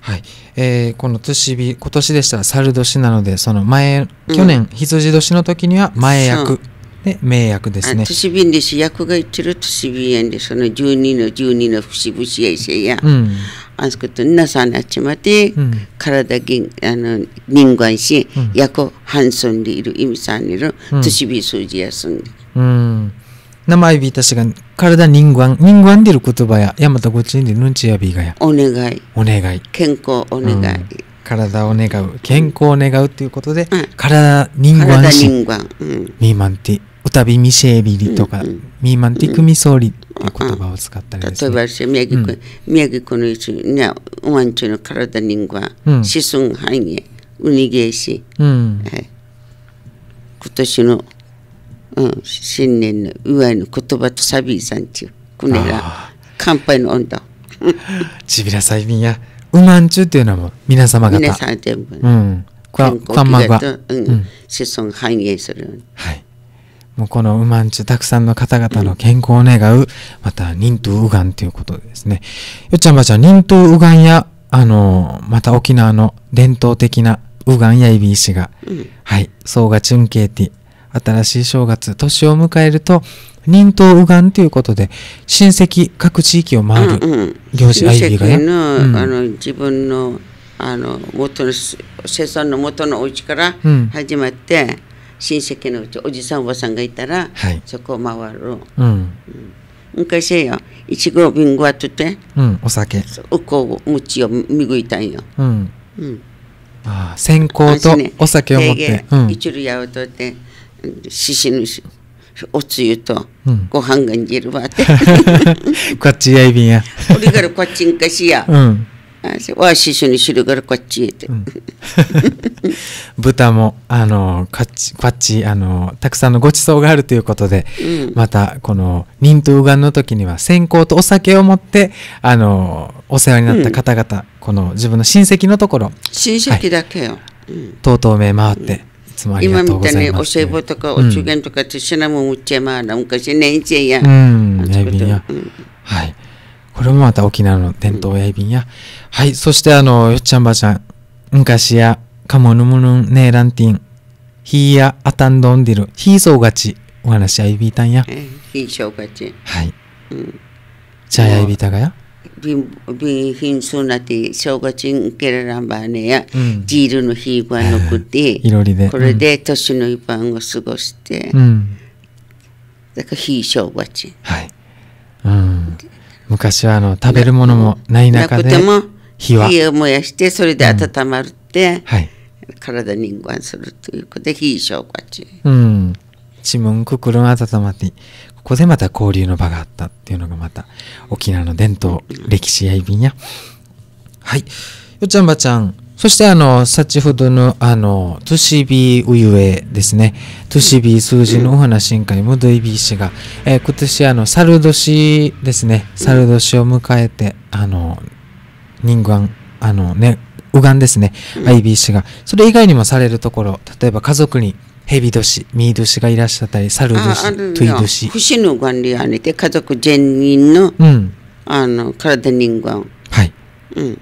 はいえー、この年日今年でしたら猿年なのでその前去年、うん、羊年の時には前役、で名薬ですね。都市です。薬が言ってる都市便で、その12の12の節々衛生や、うん、あそことなさなっちまって、うん、体ぎあの人間し、うん、薬半損でいる意味さんいる、都市便数字やすんで。うん。名前びたしが体人間、人間でる言葉や、やまたごちんでぬんちやびがや。お願い。お願い。健康お願い。体を願う健康を願うということで、体人間し、うん、ミーマンサびミシェービリとか、うんうん、ミーマンティクミソーリっていう言葉を使ったりですね。例えば宮城君、うん、宮城君の一ね、おまんちゅうの体人は、子孫繁栄、うにげし、うん、はい、今年の、うん、新年の祝いの言葉とサビーさんちゅう、こねら、乾杯の温度。ちびらさいびんや、うまんちゅうっていうのも皆様方。皆さん全部。うん。これは、これうん、子孫繁栄する。はい。もうこのウマンチュたくさんの方々の健康を願う、また、忍冬ウガンということですね。よっちゃんばあちゃん、忍冬ウガンや、あの、また沖縄の伝統的なウガンやいびいしが、うん、はい、総がチュンケーテ新しい正月、年を迎えると、忍冬ウガンということで、親戚、各地域を回る行事、うんうん、アイビーがね。うん、あの自分のあの元の生産の元のお家から始まって、うん親戚のうちおじさんおばさんがいたら、はい、そこを回る、うん、昔よいちごビンゴあってて、うん、お酒おこう餅をみぐいたんよ、うんうん、ああ線香とお酒を持って、うん、一やをとって獅子ぬしおつゆとご飯がんじるわって、こっちやいびんや 俺からこっちんかしや、うんわし一緒にるからこっちって、うん、豚もあのこっちこっちあのたくさんのごちそうがあるということで、うん、またこの忍冬がんの時には線香とお酒を持ってあのお世話になった方々、うん、この自分の親戚のところ親戚だけよ、はい、とうとう目回って。つまり今みたいにお歳暮とかお中元とかって品も売っちゃまだ昔年生や、うん、やびんや、はいこれもまた沖縄の伝統親いや、うん、はいそしてあのよっちゃんばあちゃん昔やかもぬむぬんねえらんてぃんひいやあたんどんでるひいそうがちお話やいびいたんやひいしょうがちはい、うん、じゃあやいびいたがやびん、ビん、ビンヒンソナティ正月にケラらンバーねや、うん、ジールの日は残って いろりでこれで年の一晩を過ごして、うん、だからひうがち。はい、うん昔はあの食べるものもない中で火は火を燃やしてそれで温まるって、うんはい、体にんんするということで非消化中うんちもんくくるん温まってここでまた交流の場があったっていうのがまた沖縄の伝統、うん、歴史やいびんやはいよっちゃんばちゃんそして、あの、先ほどの、あの、トゥシビウユエですね。トゥシビ数字のお話深海ムドイビー氏が、えー、今年、あの、猿年ですね。猿年を迎えて、あの、人間、あのね、右眼ですね。IB 氏が。それ以外にもされるところ、例えば家族に、ヘ蛇年、ミー年がいらっしゃったり、猿年、トゥイ年。節の眼理あねて、家族全員の、うん、あの、体人間。はい。うん。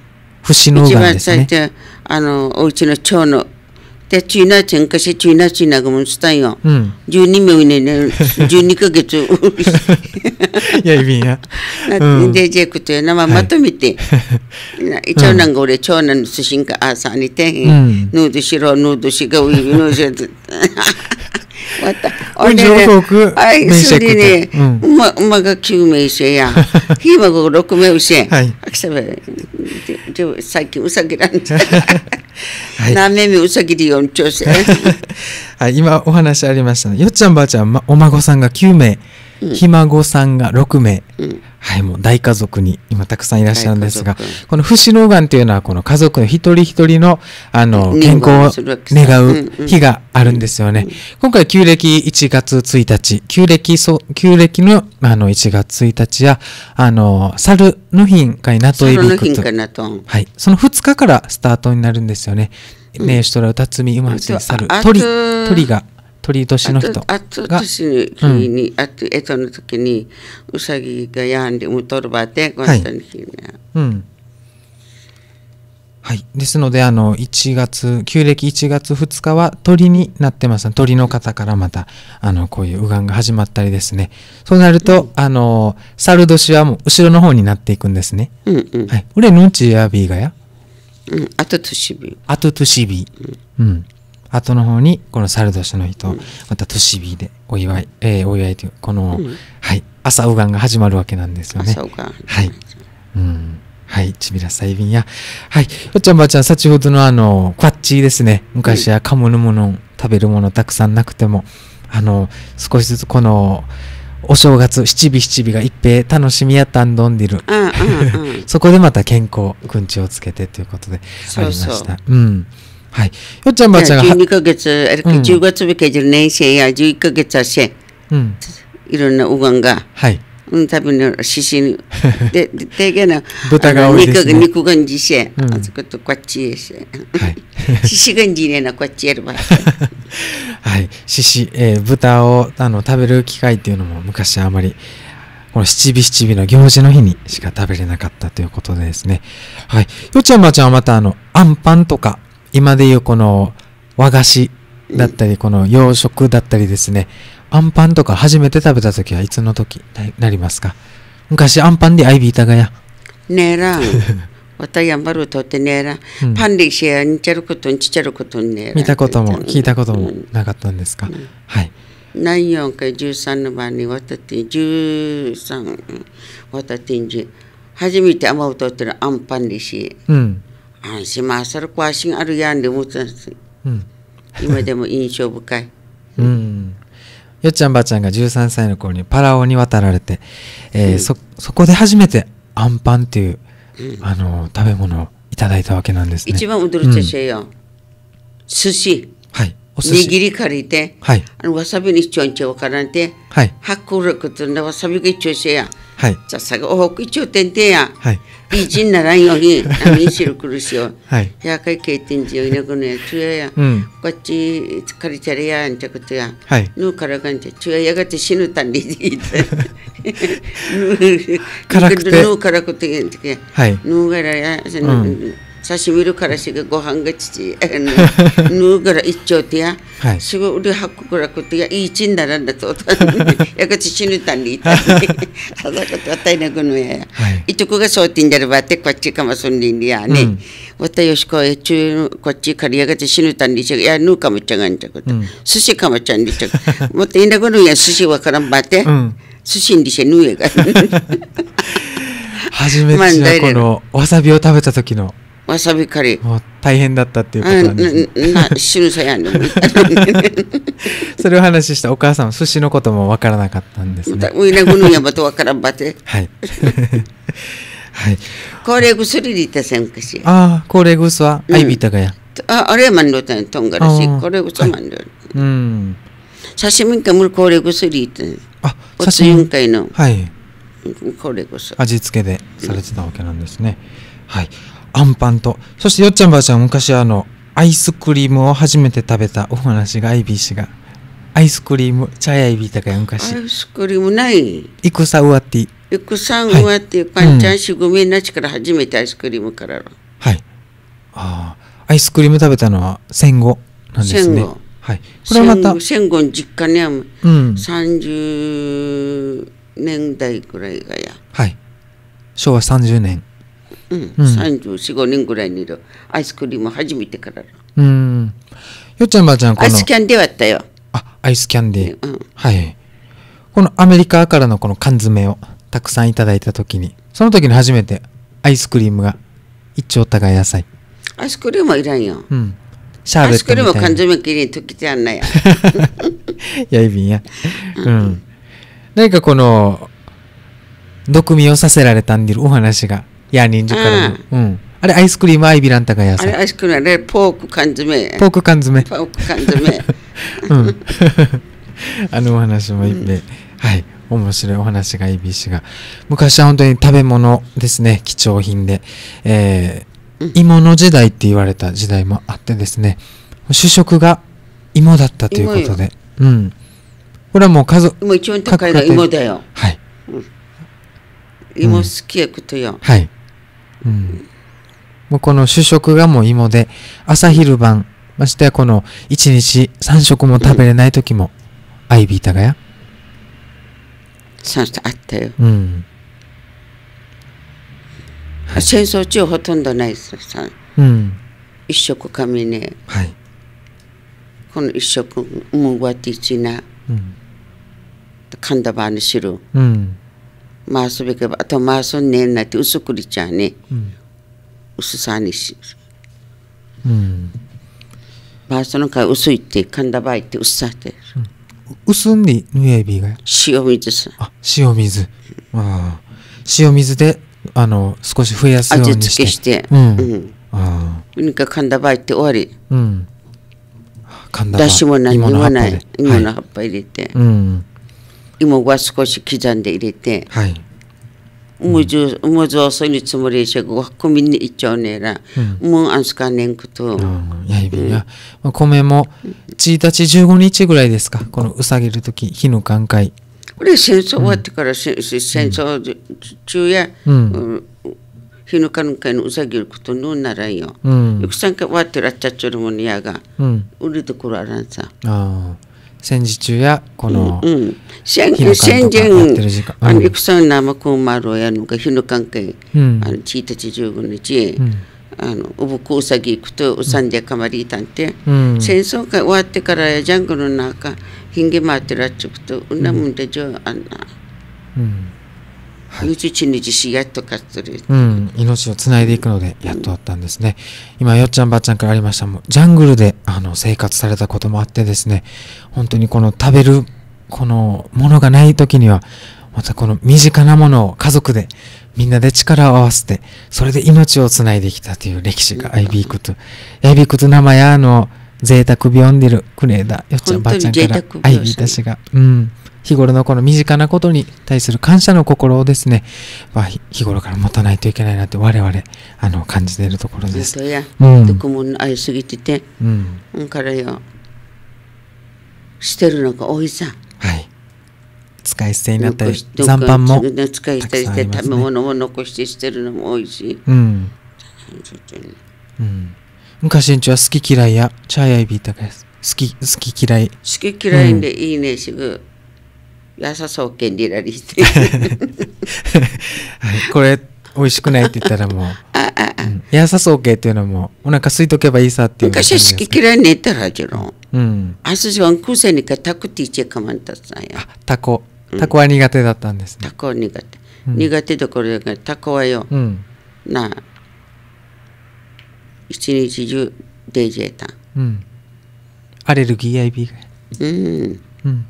節のうですね。一番最初あのお家の腸ので、チーナチゃんかシチーナチーナがもんしたんよ。うん。12名ね、12 ヶ月。いや、いびや。で、ジェクトやな、ままとめて。長男が俺、長男の出身か、あ、さ、にて、ヌードシロ、ヌードシガウィー、ヌードシロ。本上国面で。ま、まが9や。ひまご名はい。あきさべ、じゃ最近うさぎなんじゃ。何目うさぎで4兆はい、今お話ありましたよっちゃんばあちゃん、ま、お孫さんが9名。ひ孫さんが6名、うん、はい、もう大家族に今たくさんいらっしゃるんですが、この不死老眼というのは、この家族の一人一人の、あの、健康を願う日があるんですよね。今回、旧暦1月1日、旧暦、そ旧暦のあの1月1日や、あの、猿の日いなといびくと。はい、その2日からスタートになるんですよね。ねえ、ュトラウタツミ、うまは猿、鳥、鳥が。鳥年の人あと年に、うん、あとえとの時にうさぎがやんでうとるばってこの人にひね、はい、うんはい、ですのであの1月旧暦1月2日は鳥になってます鳥の方からまたあのこういう右岸が始まったりですねそうなると、うん、あの猿年はもう後ろの方になっていくんですね、うんうん、はい、ウレヌンチやビーガやうん、あトゥシビあトゥシビうん、うん後の方にこの猿年の人、うん、また年日でお祝い、えー、お祝いというこの、うん、はい朝うがんが始まるわけなんですよね。朝うがんはい、うんはい、ちびらさいびんや。はい、よっちゃんばあちゃん、先ほどのあの、クワッチーですね。昔は噛むもの、食べるものたくさんなくても、あの、少しずつこの、お正月七尾七尾が一平楽しみやったんどんでる、うんうんうん、そこでまた健康くんちをつけてということでありましたそうそう、うん、はい。よっちゃんばあちゃんが。12ヶ月、あれ、う10月向けじゃ年生や11ヶ月は生、うん、いろんなうがんが。はい。うん、旅の指針で、で、げな。豚が多いですね。肉がんじせ、うん、あそことこっちへせ。は い。獅子がんじねな、こっちやれば。はい。獅子、えー、豚を、あの、食べる機会っていうのも昔あまり。この七尾七尾の行事の日にしか食べれなかったということでですね。はい。よちゃんばちゃんはまたあの、あんパンとか、今でいうこの和菓子だったり、この洋食だったりですね、あ、んパンとか初めて食べた時はいつの時なりますか昔あんパンでアイビータがや。ねえらん。わたやんばるとってねえら、うん、パンでしやんちゃることんちちゃることんねえら。見たことも聞いたこともなかったんですか。うん、はい。何四か十三の番にわたって十三わたってんじ。初めてあまうとってるあんパンでし。うん。安心まあそれこ足あるやんで思っんす、うん、今でも印象深い うんよっちゃんばあちゃんが13歳の頃にパラオに渡られて、えー、うん、そそこで初めてアンパンっていう、うん、あの食べ物をいただいたわけなんですね一番驚いたしよ、うん、寿司はい握り借りて、はい、あのわさびに一丁一丁わからんて、はい、発酵力ってんだわさびが一丁しやはい、じゃさが北一応点々や、はい、美人ならんようにしろ苦しよ、はい、やかい経験時よいなくねつやや、うん、こっち疲れちゃれやんちゃことや、はい、ぬからがんじゃつややがて死ぬたんでいて ぬかくてぬからくてやんちゃけぬがらやうん刺身るからしがご飯がちち、ぬうか ら一丁てや、すごう売りはくからくてや、いいちんならんだと、やがちしぬたんにいたんで、あ かとあたいなくのやや。いとこがそうてんじゃればって、こっちかまそんにんやね。わたよしこえちゅう、こっちかりやがちしぬたんにちゃ、やぬうかまちゃがんちゃこと、寿司かもちゃんにちゃ、もっいなのや、わからんばって、寿ん。にしぬうやが。初めてこのわさびを食べた時のわさびカレー大変だったっていうことなんですねさやね それを話したお母さんは寿司のこともわからなかったんですねウイグのやとわからんばてはい はい。高齢ぐすりたせんかし。ああ、高齢ぐすは、あいびたがや。あ、あれまんどたん、とんがらし、高齢ぐすまんうん。かむ高齢た。あ、刺会の。はい。高齢味付けでされてたわけなんですね。はい。あンパンと。そしてよっちゃんばあちゃん昔あの、アイスクリームを初めて食べたお話が、アイビー氏が。アイスクリーム、チャイアイビーたか昔。アイスクリームない。いくさうわって。いくさうわって、はい、パンちゃんしごめんなちから初めてアイスクリームからはい。ああ、アイスクリーム食べたのは戦後なんですね。戦後。はい。これまた。戦後の実家にあは、うん、30年代くらいがや。はい。昭和30年。うん、345年ぐらいにいるアイスクリーム初めてからうんよっちゃんばあちゃんこのアイスキャンディーはあったよあアイスキャンディー、うん、はいこのアメリカからのこの缶詰をたくさんいただいた時にその時に初めてアイスクリームが一丁高い野菜アイスクリームはいらんよ、うん、シャーベットアイスクリーム缶詰切りに溶けてやんなや やいびんやうん、何かこの毒味をさせられたんでるお話がやにんじゅからうん、あれアイスクリームアイビランタが野菜あれアイスクリームあれポーク缶詰ポーク缶詰ポーク缶詰 うん あのお話もいっぺ、うん、はい面白いお話がいびしが昔は本当に食べ物ですね貴重品で、えー、芋の時代って言われた時代もあってですね主食が芋だったということでうんこれはもう家族もう一番高いのは芋だよはい芋好きやくとよ。はい。うん。もうこの主食がもう芋で、朝昼晩、ましてやこの1日3食も食べれない時も、アイビータがや。そうあったよ。うん。はい、戦争中ほとんどないですさ。うん。一食かみね。はい。この一食、もうわっていちな。うん。神田にしろ。うん。回すべきばあと回すんねんなって薄くりちゃうね、薄さにし、うん、回すのか薄いってかんだばいって薄さって、薄にが塩水あ塩水、あ塩水であの少し増やすようにして味付けして、うんあ何かかんだばいって終わり、うん、かんだだしも何もない芋の葉っぱ入れて、はい、うん芋は少し刻んで入れて、はい、もうじゅ、うん、もうじょうそにつもりしごはこみにいっちゃうねら、うん、もうあんすかねんくと、うん、やいや、米も1日十五日ぐらいですかこのうさげる時火の寛解これ戦争終わってから、うん、戦争中や、うん、うん、日の寛解のうさげることのならんよ、うん、よくさんかわってらっちゃっちょるもんやが、うん、売るところあらんさああ戦時中やこの戦時あの戦の生くんまろやのが日の関係、うん、あの1日15日、うん、あのおぼこうさぎ行くとおさんでかまりいたんて、うん、戦争が終わってからジャングルの中ひんげ回ってらっちゃくとうんなもんでじょあんな。うん日日しやっとかつる、うん、命をつないでいくのでやっとあったんですね、うん、今よっちゃんばっちゃんからありましたもジャングルであの生活されたこともあってですね本当にこの食べるこのものがない時にはまたこの身近なものを家族でみんなで力を合わせてそれで命をつないできたという歴史がアイビークとアイビークと生やあの贅沢ビヨンディルクネーダよっちゃんばっちゃんからアイビーたちがうん日頃のこの身近なことに対する感謝の心をですね、まあ、日頃から持たないといけないなって我々あの感じているところです。うん、愛すぎてて、うん、からよしてるのが多いさ。はい使い捨てになったり残飯も使い捨てして食べ物残してしてるのも多いし、うん、うん、昔んちは好き嫌いやチャイアイビーが好き好き嫌い好き嫌いでいいねしぐ、やさそうけんりらりして、はい、これ美味しくないって言ったらもうやさそうけっていうのもお腹空いとけばいいさっていう昔好き嫌いねえたらじゃろうんあすじはんくせにかたくていちかまんたさんやあたこたこは苦手だったんですね、うん、たこは苦手、苦手どころだからたこはよ、うん、なあ一日中 DJ たん、うん、アレルギー IB がうん、うん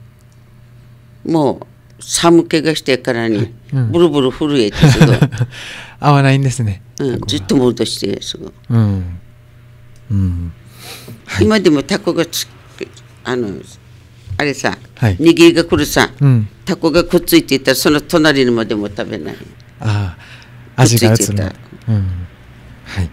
もう寒気がしてからに、ブルブル震えてすぐ 合わないんですね、うん、ずっと戻してすぐ、うんうんい、今でもタコがつあのあれさ、握りが来るさ、タコがくっついていたらその隣にまでも食べないああ味が移る、うん、はい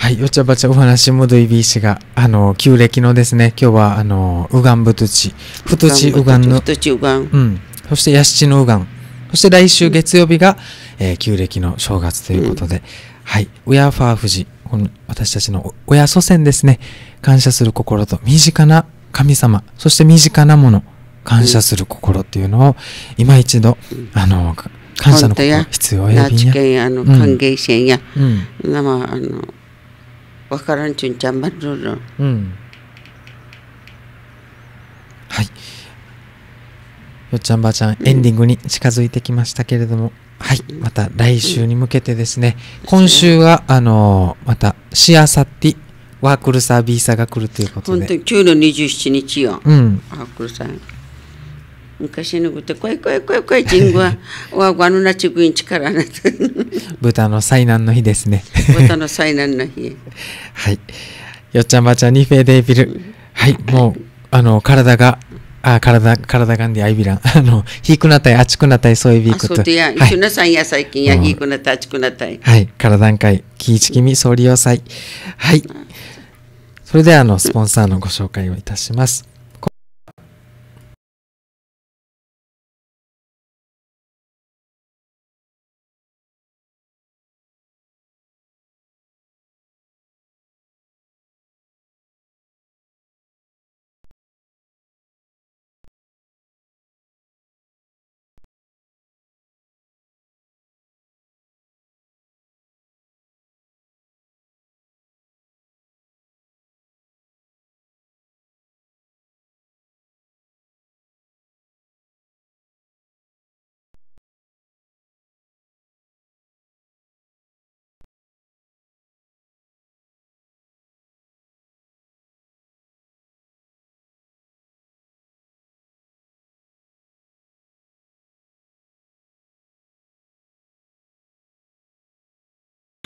はい、よちゃばちゃお話もどいびいしが、あの、旧暦のですね、今日は、あの、うがんぶとち、ふとちうがんの、ふとちうがん、うん、そしてやしちのうがん、そして来週月曜日が、えー、旧暦の正月ということで、うん、はい、ウヤファーフジ、この私たちの親祖先ですね、感謝する心と身近な神様、そして身近なもの、感謝する心っていうのを、今一度、あの、感謝の心必要やびんや。やあの、歓迎戦や、うん、生、あの、わからんちゅんちゃんまるるうんはいよっちゃんばあちゃん、エンディングに近づいてきましたけれどもはい、また来週に向けてですね、うん、今週は、あのー、また、しあさって、ワークルサービーサが来るということで。本当に、今日の27日よ。うん。ワークルサー。昔のこと「こいこいこいこい人は わわのなちぐいんちからな」豚の災難の日ですね豚の災難の日 はいよっちゃんばあちゃんにフェーデイビルはいもうあの体があ体体がんでアイビラン あのひくなたいあちくなたいそういうビとそうでや、はい、なさんや最近や、うん、ひくなたいあちくなたいはい体段階、きいちきみ総理要塞はいそれではあのスポンサーのご紹介をいたします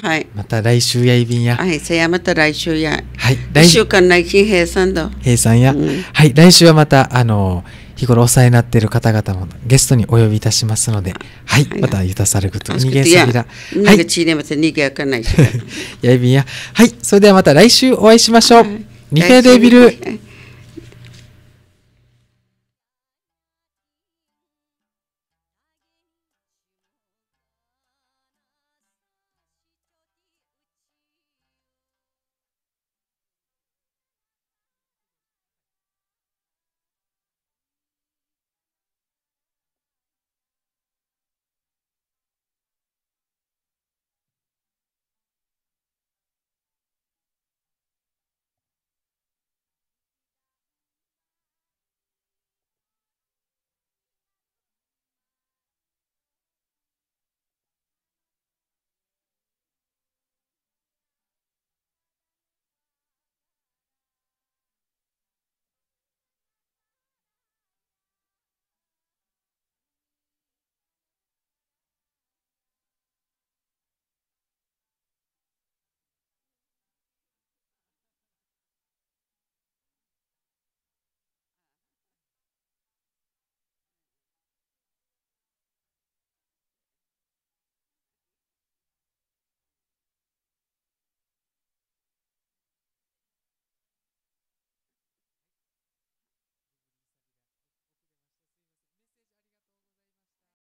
はい、また来週やいびんや。はい、さやまた来週や。はい、来週間さんだ。さんや、うん、はい、来週はまた、あの日頃お世話になっている方々もゲストにお呼びいたしますので、はい、はい、またゆたさること、逃げさびはい、ちまた逃げやかないし。やいびんや。はい、それではまた来週お会いしましょう。はい、ニフェデビル。